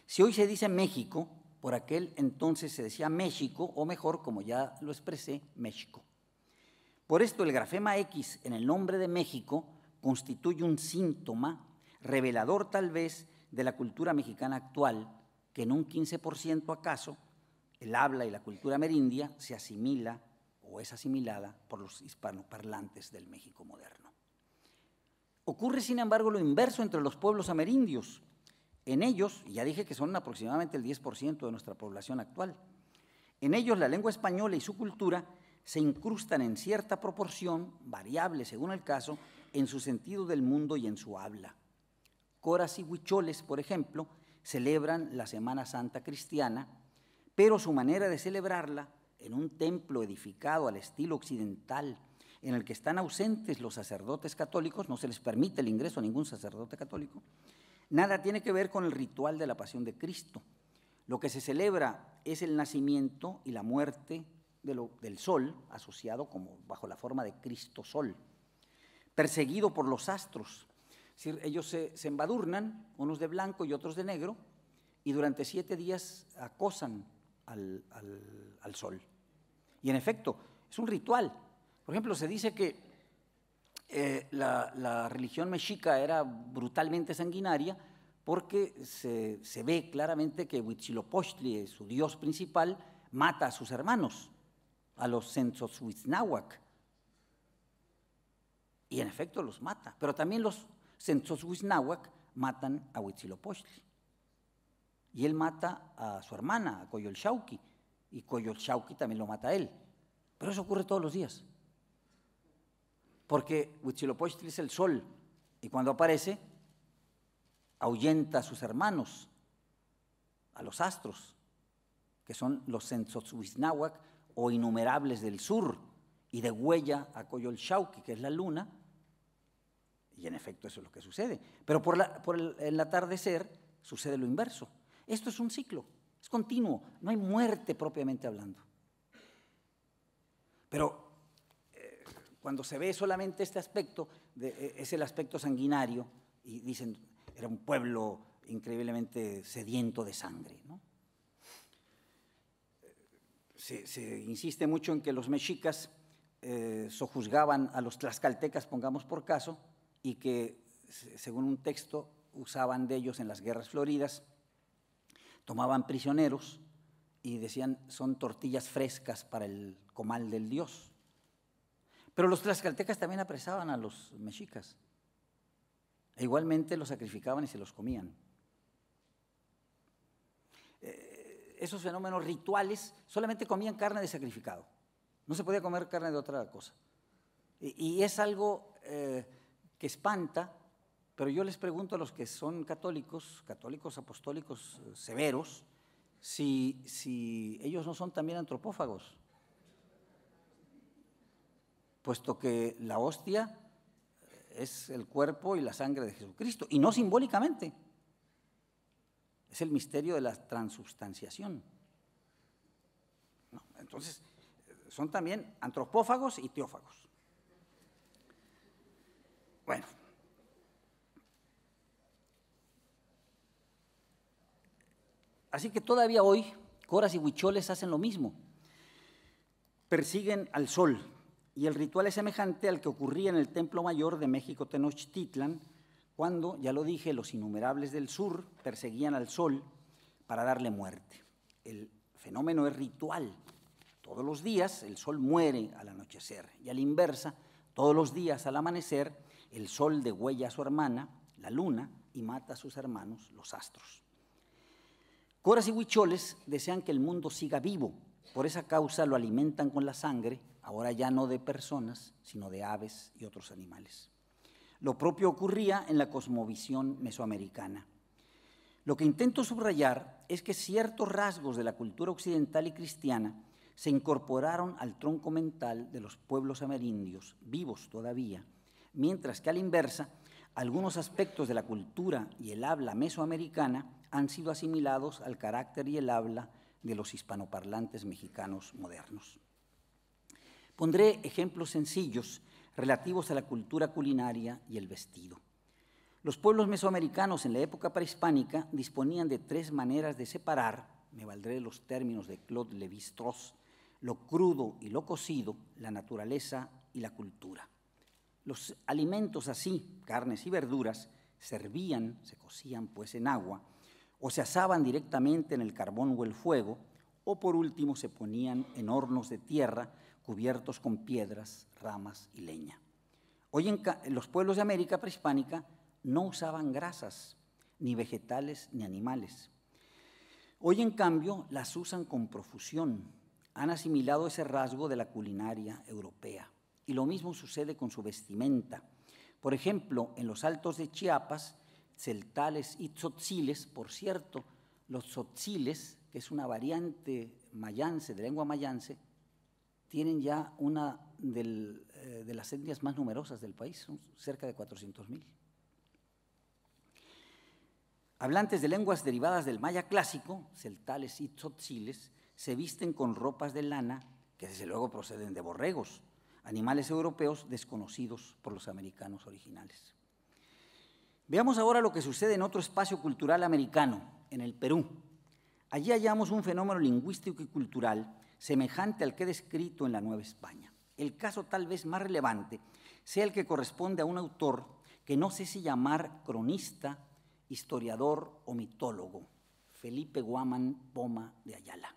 Si hoy se dice México, por aquel entonces se decía México, o mejor, como ya lo expresé, México. Por esto el grafema X en el nombre de México constituye un síntoma revelador tal vez de la cultura mexicana actual que en un 15% acaso el habla y la cultura amerindia se asimila o es asimilada por los hispanoparlantes del México moderno. Ocurre, sin embargo, lo inverso entre los pueblos amerindios. En ellos, ya dije que son aproximadamente el 10% de nuestra población actual, en ellos la lengua española y su cultura se incrustan en cierta proporción, variable según el caso, en su sentido del mundo y en su habla. Coras y huicholes, por ejemplo, celebran la Semana Santa cristiana, pero su manera de celebrarla en un templo edificado al estilo occidental, en el que están ausentes los sacerdotes católicos, no se les permite el ingreso a ningún sacerdote católico, nada tiene que ver con el ritual de la pasión de Cristo. Lo que se celebra es el nacimiento y la muerte del sol, asociado como bajo la forma de Cristo Sol, perseguido por los astros, es decir, ellos se, embadurnan, unos de blanco y otros de negro, y durante siete días acosan al, sol. Y en efecto, es un ritual. Por ejemplo, se dice que eh, la, religión mexica era brutalmente sanguinaria porque se, ve claramente que Huitzilopochtli, su dios principal, mata a sus hermanos, a los Huitznahuac. Y en efecto los mata, pero también los Huiznáhuac matan a Huitzilopochtli. Y él mata a su hermana, a Coyolxauqui, y Coyolxauqui también lo mata a él. Pero eso ocurre todos los días. Porque Huitzilopochtli es el sol, y cuando aparece, ahuyenta a sus hermanos, a los astros, que son los Huiznáhuac o innumerables del sur, y de huella a Coyolxauqui, que es la luna, y en efecto eso es lo que sucede. Pero por, el, atardecer sucede lo inverso. Esto es un ciclo, es continuo, no hay muerte propiamente hablando. Pero eh, cuando se ve solamente este aspecto, e, es el aspecto sanguinario, y dicen, era un pueblo increíblemente sediento de sangre. Se, insiste mucho en que los mexicas eh, sojuzgaban a los tlaxcaltecas, pongamos por caso, y que, según un texto, usaban de ellos en las guerras floridas, tomaban prisioneros y decían son tortillas frescas para el comal del dios. Pero los tlaxcaltecas también apresaban a los mexicas. E igualmente los sacrificaban y se los comían. Eh, esos fenómenos rituales solamente comían carne de sacrificado. No se podía comer carne de otra cosa. Y, es algo eh, que espanta, pero yo les pregunto a los que son católicos, católicos apostólicos eh, severos, si, si ellos no son también antropófagos, puesto que la hostia eh, es el cuerpo y la sangre de Jesucristo, y no simbólicamente. Es el misterio de la transubstanciación. entonces, eh, son también antropófagos y teófagos. Bueno. Así que todavía hoy coras y huicholes hacen lo mismo. Persiguen al sol y el ritual es semejante al que ocurría en el Templo Mayor de México Tenochtitlan cuando, ya lo dije, los innumerables del sur perseguían al sol para darle muerte. El fenómeno es ritual. Todos los días el sol muere al anochecer y a la inversa, todos los días al amanecer el sol degüella a su hermana, la luna, y mata a sus hermanos, los astros. Coras y huicholes desean que el mundo siga vivo, por esa causa lo alimentan con la sangre, ahora ya no de personas, sino de aves y otros animales. Lo propio ocurría en la cosmovisión mesoamericana. Lo que intento subrayar es que ciertos rasgos de la cultura occidental y cristiana se incorporaron al tronco mental de los pueblos amerindios, vivos todavía, mientras que a la inversa, algunos aspectos de la cultura y el habla mesoamericana han sido asimilados al carácter y el habla de los hispanoparlantes mexicanos modernos. Pondré ejemplos sencillos relativos a la cultura culinaria y el vestido. Los pueblos mesoamericanos en la época prehispánica disponían de tres maneras de separar, me valdré los términos de Claude Lévi-Strauss, lo crudo y lo cocido, la naturaleza y la cultura. Los alimentos así, carnes y verduras, servían, se cocían pues en agua, o se asaban directamente en el carbón o el fuego, o por último se ponían en hornos de tierra cubiertos con piedras, ramas y leña. Hoy en, los pueblos de América prehispánica no usaban grasas, ni vegetales, ni animales. Hoy en cambio las usan con profusión. Han asimilado ese rasgo de la culinaria europea. Y lo mismo sucede con su vestimenta. Por ejemplo, en los altos de Chiapas, celtales y tzotziles, por cierto, los tzotziles, que es una variante mayance, de lengua mayance, tienen ya una eh, de las etnias más numerosas del país, son cerca de 400.000. Hablantes de lenguas derivadas del maya clásico, celtales y tzotziles, se visten con ropas de lana que desde luego proceden de borregos, animales europeos desconocidos por los americanos originales. Veamos ahora lo que sucede en otro espacio cultural americano, en el Perú. Allí hallamos un fenómeno lingüístico y cultural semejante al que he descrito en la Nueva España. El caso tal vez más relevante sea el que corresponde a un autor que no sé si llamar cronista, historiador o mitólogo, Felipe Guaman Poma de Ayala.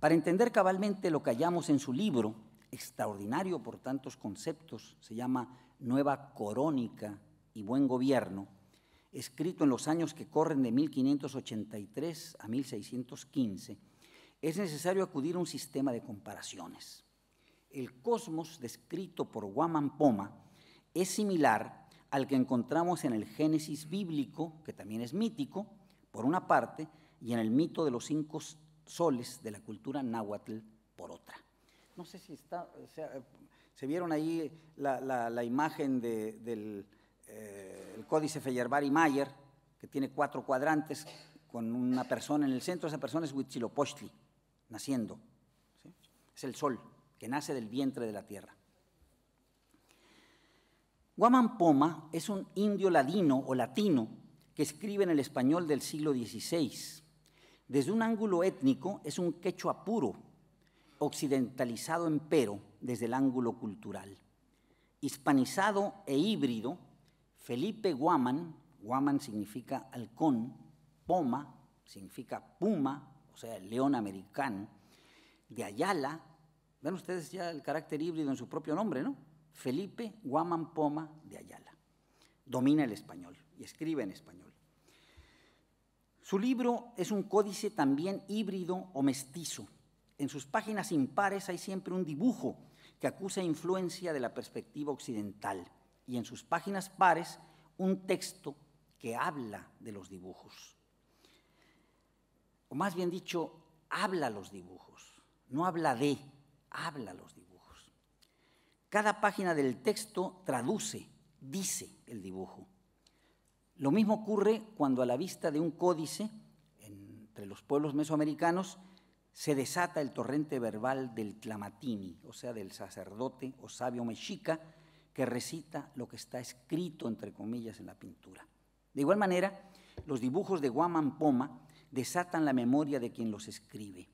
Para entender cabalmente lo que hallamos en su libro, extraordinario por tantos conceptos, se llama Nueva Corónica y Buen Gobierno, escrito en los años que corren de 1583 a 1615, es necesario acudir a un sistema de comparaciones. El cosmos descrito por Waman Poma es similar al que encontramos en el Génesis bíblico, que también es mítico, por una parte, y en el mito de los cinco soles de la cultura náhuatl, por otra no sé si está, se vieron ahí la, imagen del eh, códice Feyerbar y Mayer, que tiene cuatro cuadrantes con una persona en el centro, esa persona es Huitzilopochtli, naciendo. Es el sol que nace del vientre de la tierra. Guaman Poma es un indio ladino o latino que escribe en el español del siglo XVI. Desde un ángulo étnico es un quechua puro, occidentalizado empero desde el ángulo cultural. Hispanizado e híbrido, Felipe Guaman, Guaman significa halcón, Poma significa puma, o sea, león americano, de Ayala, ven ustedes ya el carácter híbrido en su propio nombre, ¿no? Felipe Guaman Poma de Ayala. Domina el español y escribe en español. Su libro es un códice también híbrido o mestizo, en sus páginas impares hay siempre un dibujo que acusa influencia de la perspectiva occidental y en sus páginas pares un texto que habla de los dibujos. O más bien dicho, habla los dibujos, no habla de, habla los dibujos. Cada página del texto traduce, dice el dibujo. Lo mismo ocurre cuando a la vista de un códice, entre los pueblos mesoamericanos, se desata el torrente verbal del tlamatini, o sea, del sacerdote o sabio mexica que recita lo que está escrito, entre comillas, en la pintura. De igual manera, los dibujos de Guaman Poma desatan la memoria de quien los escribe.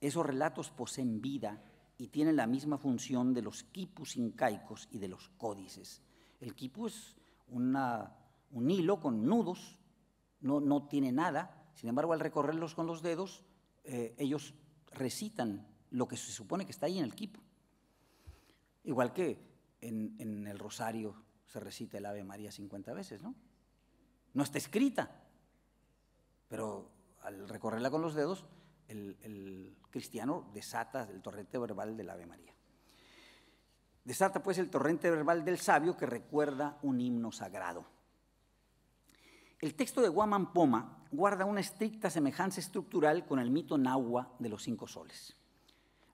Esos relatos poseen vida y tienen la misma función de los quipus incaicos y de los códices. El quipu es un hilo con nudos, no, no tiene nada, sin embargo, al recorrerlos con los dedos, eh, ellos recitan lo que se supone que está ahí en el quipo. Igual que en, el rosario se recita el Ave María 50 veces, ¿no? No está escrita, pero al recorrerla con los dedos, el cristiano desata el torrente verbal del Ave María. Desata pues el torrente verbal del sabio que recuerda un himno sagrado. El texto de Guaman Poma guarda una estricta semejanza estructural con el mito nahua de los cinco soles.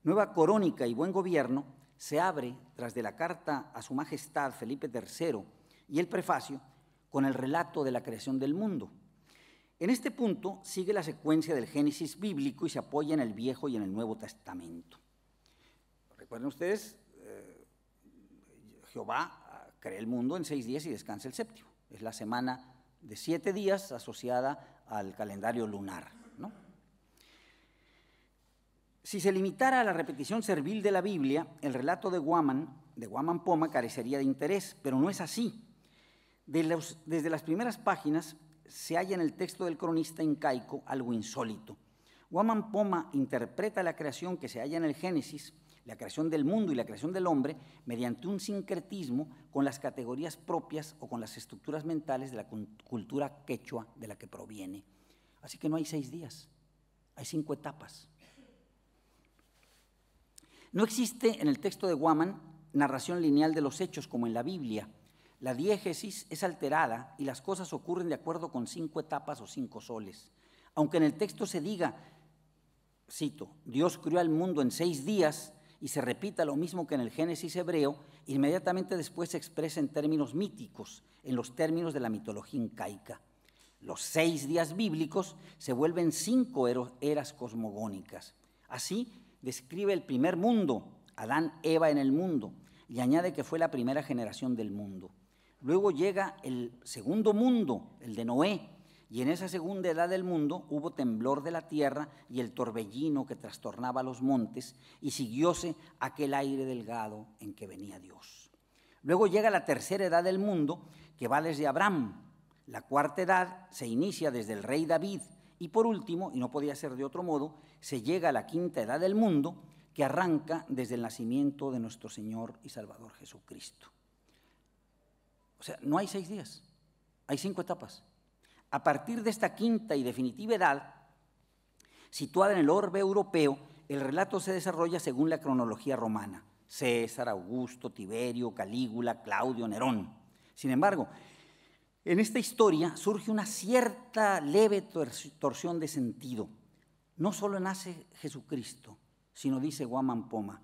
Nueva Corónica y Buen Gobierno se abre tras de la carta a su majestad Felipe III y el prefacio con el relato de la creación del mundo. En este punto sigue la secuencia del Génesis bíblico y se apoya en el Viejo y en el Nuevo Testamento. Recuerden ustedes, eh, Jehová ah, crea el mundo en seis días y descansa el séptimo. Es la semana de siete días asociada al calendario lunar. Si se limitara a la repetición servil de la Biblia, el relato de Guaman, de Guaman Poma, carecería de interés, pero no es así. desde las primeras páginas se halla en el texto del cronista incaico algo insólito. Guaman Poma interpreta la creación que se halla en el Génesis la creación del mundo y la creación del hombre mediante un sincretismo con las categorías propias o con las estructuras mentales de la cultura quechua de la que proviene. Así que no hay seis días, hay cinco etapas. No existe en el texto de Guaman narración lineal de los hechos como en la Biblia. La diégesis es alterada y las cosas ocurren de acuerdo con cinco etapas o cinco soles. Aunque en el texto se diga, cito, Dios crió al mundo en seis días, y se repita lo mismo que en el Génesis hebreo, inmediatamente después se expresa en términos míticos, en los términos de la mitología incaica. Los seis días bíblicos se vuelven cinco eras cosmogónicas. Así describe el primer mundo, Adán, Eva en el mundo, y añade que fue la primera generación del mundo. Luego llega el segundo mundo, el de Noé, y en esa segunda edad del mundo hubo temblor de la tierra y el torbellino que trastornaba los montes, y siguióse aquel aire delgado en que venía Dios. Luego llega la tercera edad del mundo, que va desde Abraham. La cuarta edad se inicia desde el rey David. Y por último, y no podía ser de otro modo, se llega a la quinta edad del mundo, que arranca desde el nacimiento de nuestro Señor y Salvador Jesucristo. O sea, no hay seis días, hay cinco etapas. A partir de esta quinta y definitiva edad, situada en el orbe europeo, el relato se desarrolla según la cronología romana. César, Augusto, Tiberio, Calígula, Claudio, Nerón. Sin embargo, en esta historia surge una cierta leve torsión de sentido. No solo nace Jesucristo, sino dice Guaman Poma,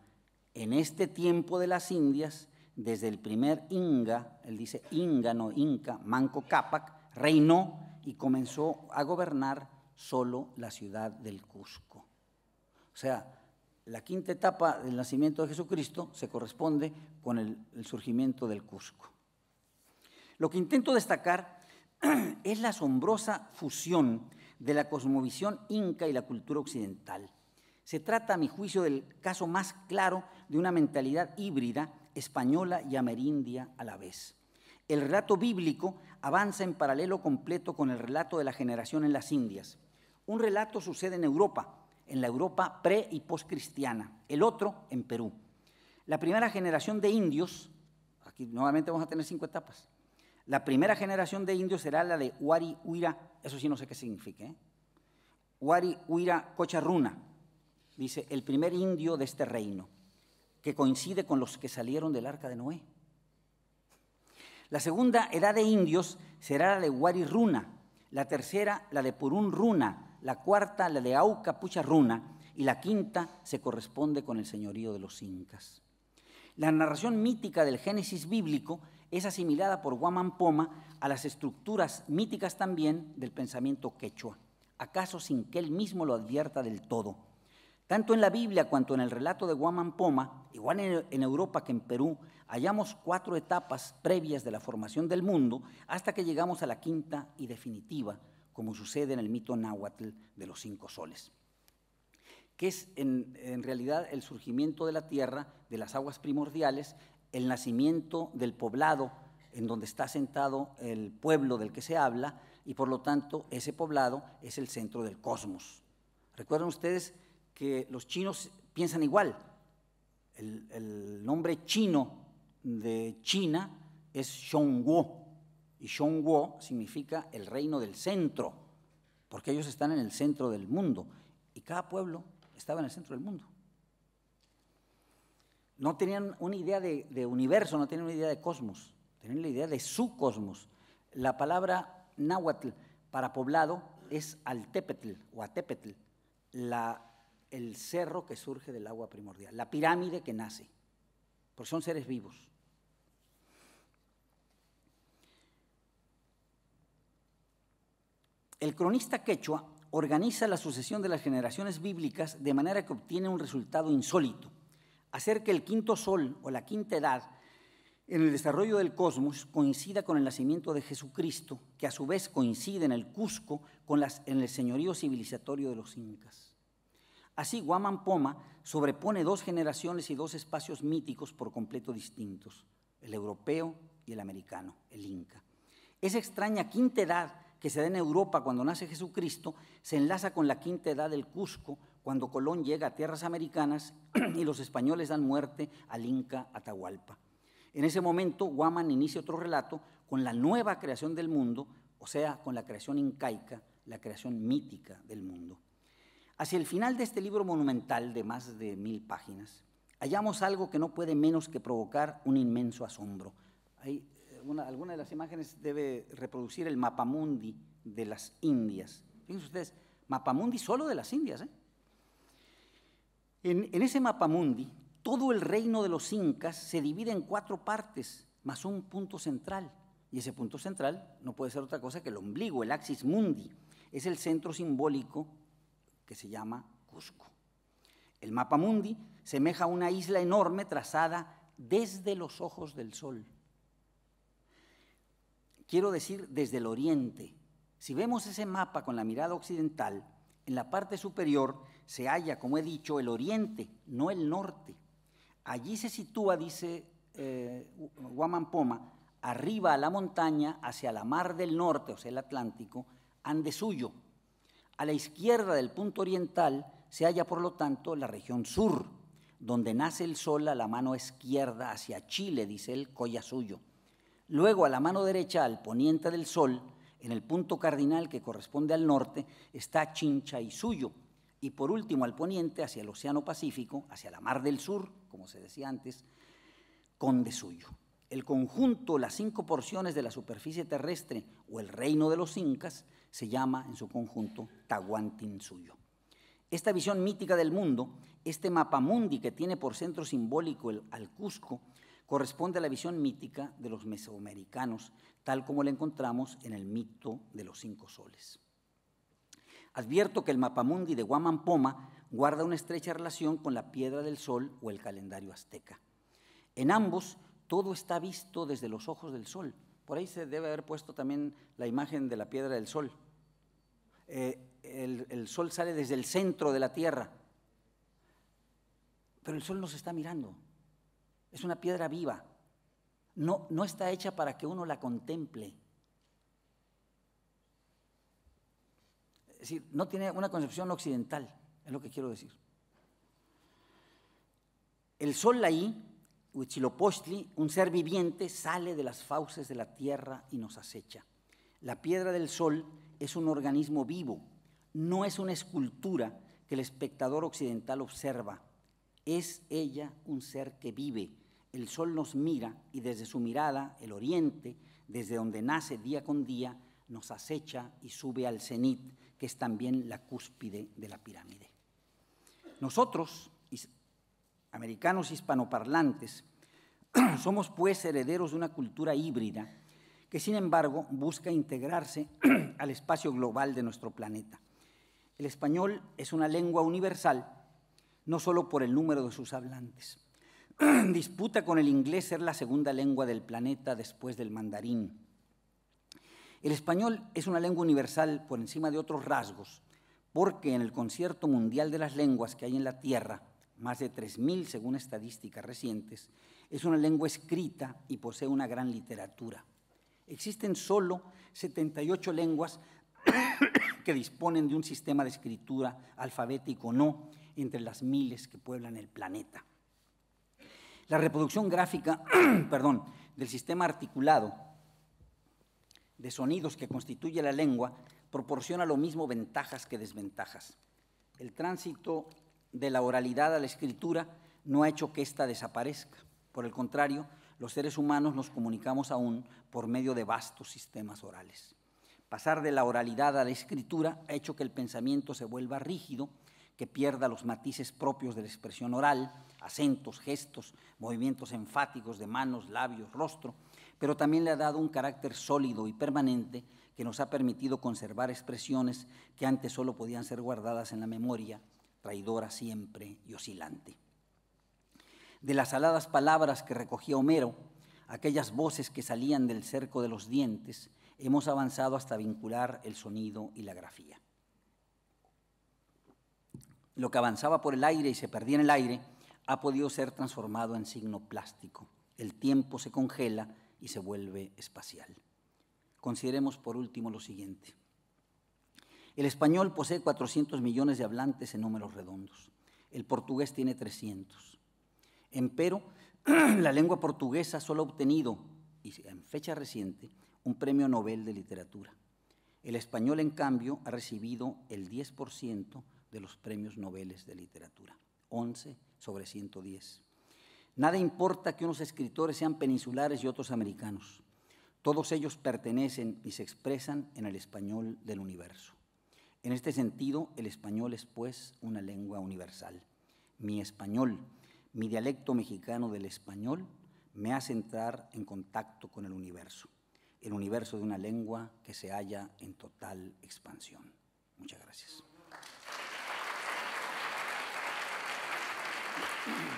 en este tiempo de las Indias, desde el primer Inga, él dice Inga, no Inca, Manco Cápac, reinó y comenzó a gobernar solo la ciudad del Cusco. O sea, la quinta etapa del nacimiento de Jesucristo se corresponde con el, surgimiento del Cusco. Lo que intento destacar es la asombrosa fusión de la cosmovisión inca y la cultura occidental. Se trata, a mi juicio, del caso más claro de una mentalidad híbrida española y amerindia a la vez. El relato bíblico avanza en paralelo completo con el relato de la generación en las Indias. Un relato sucede en Europa, en la Europa pre y post-cristiana, el otro en Perú. La primera generación de indios, aquí nuevamente vamos a tener cinco etapas. La primera generación de indios será la de Huari Huira, eso sí no sé qué significa, Huari ¿eh? Huira Cocharruna, dice, el primer indio de este reino, que coincide con los que salieron del arca de Noé. La segunda edad de indios será la de Wari Runa, la tercera la de Purún Runa, la cuarta la de Aucapucha Runa y la quinta se corresponde con el señorío de los incas. La narración mítica del Génesis bíblico es asimilada por Guaman Poma a las estructuras míticas también del pensamiento quechua, acaso sin que él mismo lo advierta del todo. Tanto en la Biblia cuanto en el relato de Guaman Poma, igual en Europa que en Perú, hallamos cuatro etapas previas de la formación del mundo hasta que llegamos a la quinta y definitiva, como sucede en el mito náhuatl de los cinco soles, que es en, realidad el surgimiento de la tierra, de las aguas primordiales, el nacimiento del poblado en donde está sentado el pueblo del que se habla, y por lo tanto ese poblado es el centro del cosmos. Recuerden ustedes que los chinos piensan igual. El, el nombre chino de China es Shongguo. Y Shongguo significa el reino del centro, porque ellos están en el centro del mundo. Y cada pueblo estaba en el centro del mundo. No tenían una idea de, universo, no tenían una idea de cosmos, tenían la idea de su cosmos. La palabra náhuatl para poblado es altepetl o atepetl, el cerro que surge del agua primordial, la pirámide que nace, porque son seres vivos. El cronista quechua organiza la sucesión de las generaciones bíblicas de manera que obtiene un resultado insólito. Hacer que el quinto sol o la quinta edad en el desarrollo del cosmos coincida con el nacimiento de Jesucristo, que a su vez coincide en el Cusco con en el señorío civilizatorio de los incas. Así, Guaman Poma sobrepone dos generaciones y dos espacios míticos por completo distintos, el europeo y el americano, el inca. Esa extraña quinta edad que se da en Europa cuando nace Jesucristo se enlaza con la quinta edad del Cusco, cuando Colón llega a tierras americanas y los españoles dan muerte al Inca Atahualpa. En ese momento, Guaman inicia otro relato con la nueva creación del mundo, o sea, con la creación incaica, la creación mítica del mundo. Hacia el final de este libro monumental de más de mil páginas, hallamos algo que no puede menos que provocar un inmenso asombro. Hay alguna, de las imágenes debe reproducir el mapamundi de las Indias. Fíjense ustedes, mapamundi solo de las Indias. ¿eh? En, ese mapamundi, todo el reino de los incas se divide en cuatro partes, más un punto central. Y ese punto central no puede ser otra cosa que el ombligo, el axis mundi. Es el centro simbólico que se llama Cusco. El mapamundi semeja a una isla enorme trazada desde los ojos del sol quiero decir desde el oriente. Si vemos ese mapa con la mirada occidental, en la parte superior se halla, como he dicho, el oriente, no el norte. Allí se sitúa, dice eh, arriba a la montaña, hacia la mar del norte, o sea, el Atlántico, Andesuyo. A la izquierda del punto oriental se halla, por lo tanto, la región sur, donde nace el sol a la mano izquierda hacia Chile, dice el Suyo. Luego, a la mano derecha, al poniente del sol, en el punto cardinal que corresponde al norte, está Chincha Y Suyo y por último, al poniente, hacia el Océano Pacífico, hacia la Mar del Sur, como se decía antes, Conde Suyo. El conjunto, las cinco porciones de la superficie terrestre o el reino de los incas, se llama en su conjunto suyo. Esta visión mítica del mundo, este mapamundi que tiene por centro simbólico el, al Cusco, corresponde a la visión mítica de los mesoamericanos, tal como la encontramos en el mito de los cinco soles. Advierto que el mapamundi de Guamampoma guarda una estrecha relación con la piedra del sol o el calendario azteca. En ambos, todo está visto desde los ojos del sol. Por ahí se debe haber puesto también la imagen de la piedra del sol. Eh, el, el sol sale desde el centro de la tierra, pero el sol nos está mirando. Es una piedra viva. No, no está hecha para que uno la contemple. Es decir, no tiene una concepción occidental, es lo que quiero decir. El sol ahí, Huitzilopochtli, un ser viviente, sale de las fauces de la tierra y nos acecha. La piedra del sol es un organismo vivo, no es una escultura que el espectador occidental observa. Es ella un ser que vive, el sol nos mira y desde su mirada, el oriente, desde donde nace día con día, nos acecha y sube al cenit, que es también la cúspide de la pirámide. Nosotros, americanos hispanoparlantes, somos pues herederos de una cultura híbrida que sin embargo busca integrarse al espacio global de nuestro planeta. El español es una lengua universal, no solo por el número de sus hablantes, disputa con el inglés ser la segunda lengua del planeta después del mandarín. El español es una lengua universal por encima de otros rasgos, porque en el concierto mundial de las lenguas que hay en la Tierra, más de 3.000 según estadísticas recientes, es una lengua escrita y posee una gran literatura. Existen solo 78 lenguas que disponen de un sistema de escritura alfabético no entre las miles que pueblan el planeta. La reproducción gráfica perdón, del sistema articulado de sonidos que constituye la lengua proporciona lo mismo ventajas que desventajas. El tránsito de la oralidad a la escritura no ha hecho que ésta desaparezca. Por el contrario, los seres humanos nos comunicamos aún por medio de vastos sistemas orales. Pasar de la oralidad a la escritura ha hecho que el pensamiento se vuelva rígido que pierda los matices propios de la expresión oral, acentos, gestos, movimientos enfáticos de manos, labios, rostro, pero también le ha dado un carácter sólido y permanente que nos ha permitido conservar expresiones que antes solo podían ser guardadas en la memoria, traidora siempre y oscilante. De las aladas palabras que recogía Homero, aquellas voces que salían del cerco de los dientes, hemos avanzado hasta vincular el sonido y la grafía lo que avanzaba por el aire y se perdía en el aire, ha podido ser transformado en signo plástico. El tiempo se congela y se vuelve espacial. Consideremos por último lo siguiente. El español posee 400 millones de hablantes en números redondos. El portugués tiene 300. Empero, la lengua portuguesa solo ha obtenido, y en fecha reciente, un premio Nobel de literatura. El español, en cambio, ha recibido el 10% de los premios Nobel de literatura, 11 sobre 110. Nada importa que unos escritores sean peninsulares y otros americanos. Todos ellos pertenecen y se expresan en el español del universo. En este sentido, el español es pues una lengua universal. Mi español, mi dialecto mexicano del español, me hace entrar en contacto con el universo, el universo de una lengua que se halla en total expansión. Muchas gracias. うん。